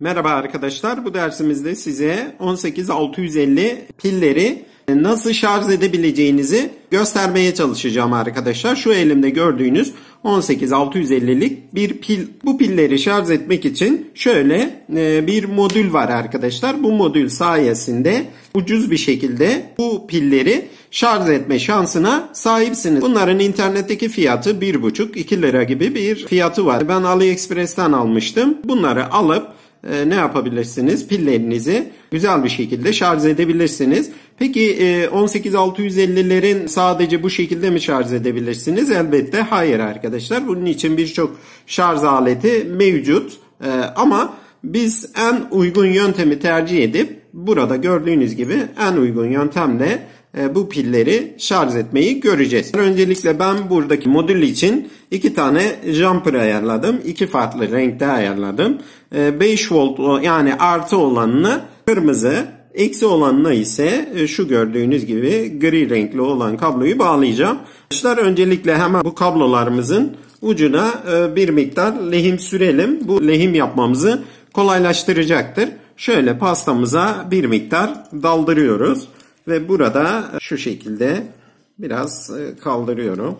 Merhaba arkadaşlar. Bu dersimizde size 18650 pilleri nasıl şarj edebileceğinizi göstermeye çalışacağım arkadaşlar. Şu elimde gördüğünüz 18650'lik bir pil. Bu pilleri şarj etmek için şöyle e, bir modül var arkadaşlar. Bu modül sayesinde ucuz bir şekilde bu pilleri şarj etme şansına sahipsiniz. Bunların internetteki fiyatı 1,5-2 lira gibi bir fiyatı var. Ben AliExpress'ten almıştım. Bunları alıp e, ne yapabilirsiniz? Pillerinizi güzel bir şekilde şarj edebilirsiniz. Peki e, 18650'lerin sadece bu şekilde mi şarj edebilirsiniz? Elbette hayır arkadaşlar. Bunun için birçok şarj aleti mevcut. E, ama biz en uygun yöntemi tercih edip burada gördüğünüz gibi en uygun yöntemle e, bu pilleri şarj etmeyi göreceğiz. Öncelikle ben buradaki modül için iki tane jumper ayarladım. iki farklı renkte ayarladım. 5 e, volt yani artı olanını kırmızı, eksi olanına ise e, şu gördüğünüz gibi gri renkli olan kabloyu bağlayacağım. Arkadaşlar öncelikle hemen bu kablolarımızın ucuna bir miktar lehim sürelim. Bu lehim yapmamızı kolaylaştıracaktır. Şöyle pastamıza bir miktar daldırıyoruz. Ve burada e, şu şekilde biraz e, kaldırıyorum.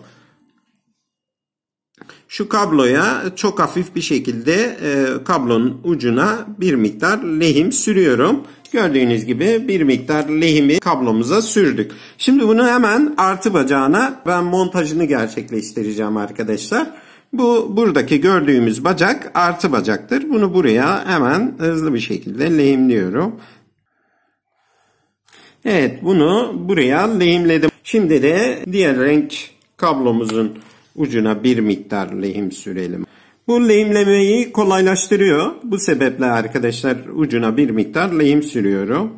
Şu kabloya çok hafif bir şekilde e, kablonun ucuna bir miktar lehim sürüyorum. Gördüğünüz gibi bir miktar lehimi kablomuza sürdük. Şimdi bunu hemen artı bacağına ben montajını gerçekleştireceğim arkadaşlar. Bu buradaki gördüğümüz bacak artı bacaktır. Bunu buraya hemen hızlı bir şekilde lehimliyorum. Evet bunu buraya lehimledim. Şimdi de diğer renk kablomuzun ucuna bir miktar lehim sürelim. Bu lehimlemeyi kolaylaştırıyor. Bu sebeple arkadaşlar ucuna bir miktar lehim sürüyorum.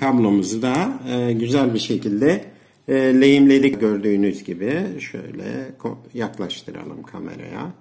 Kablomuzu da e, güzel bir şekilde e, lehimledik gördüğünüz gibi. Şöyle yaklaştıralım kameraya.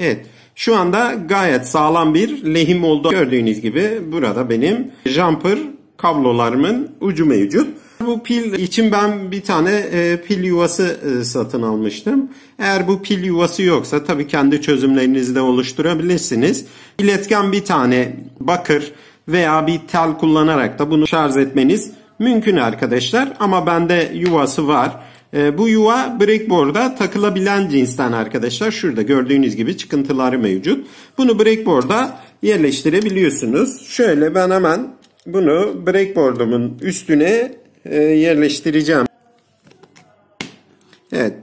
Evet. Şu anda gayet sağlam bir lehim oldu. Gördüğünüz gibi burada benim jumper kablolarımın ucu mevcut. Bu pil için ben bir tane e, pil yuvası e, satın almıştım. Eğer bu pil yuvası yoksa tabii kendi çözümlerinizi de oluşturabilirsiniz. İletken bir tane bakır veya bir tel kullanarak da bunu şarj etmeniz mümkün arkadaşlar. Ama bende yuvası var. Ee, bu yuva breakboard'a takılabilen cinsten arkadaşlar. Şurada gördüğünüz gibi çıkıntıları mevcut. Bunu breakboard'a yerleştirebiliyorsunuz. Şöyle ben hemen bunu breakboard'umun üstüne e, yerleştireceğim. Evet.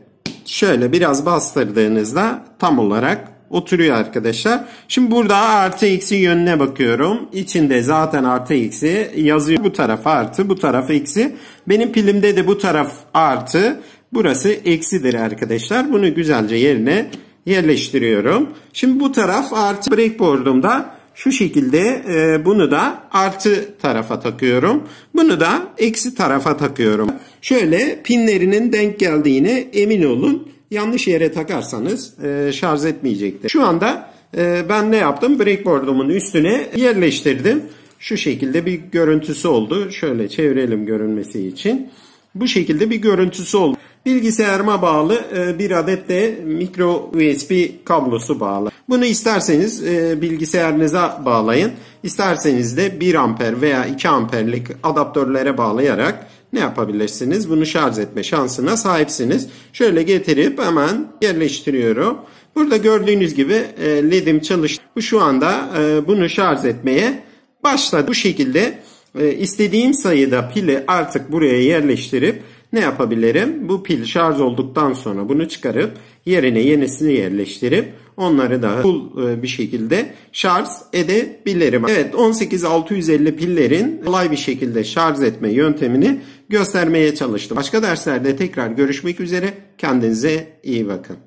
Şöyle biraz bastırdığınızda tam olarak oturuyor arkadaşlar. Şimdi burada artı eksi yönüne bakıyorum. İçinde zaten artı x'i yazıyor. Bu taraf artı bu taraf x'i. Benim pilimde de bu taraf artı. Burası eksidir arkadaşlar. Bunu güzelce yerine yerleştiriyorum. Şimdi bu taraf artı breakboard'umda şu şekilde e, bunu da artı tarafa takıyorum. Bunu da eksi tarafa takıyorum. Şöyle pinlerinin denk geldiğine emin olun yanlış yere takarsanız e, şarj etmeyecektir. Şu anda e, ben ne yaptım? Breakboard'umun üstüne yerleştirdim. Şu şekilde bir görüntüsü oldu. Şöyle çevirelim görünmesi için. Bu şekilde bir görüntüsü oldu. Bilgisayarıma bağlı e, bir adet de mikro USB kablosu bağlı. Bunu isterseniz e, bilgisayarınıza bağlayın. İsterseniz de 1 amper veya 2 amperlik adaptörlere bağlayarak ne yapabilirsiniz? Bunu şarj etme şansına sahipsiniz. Şöyle getirip hemen yerleştiriyorum. Burada gördüğünüz gibi e, ledim çalıştı. Bu şu anda e, bunu şarj etmeye başladı. Bu şekilde e, istediğim sayıda pili artık buraya yerleştirip ne yapabilirim? Bu pil şarj olduktan sonra bunu çıkarıp yerine yenisini yerleştirip onları da full e, bir şekilde şarj edebilirim. Evet 18650 pillerin kolay bir şekilde şarj etme yöntemini göstermeye çalıştım. Başka derslerde tekrar görüşmek üzere. Kendinize iyi bakın.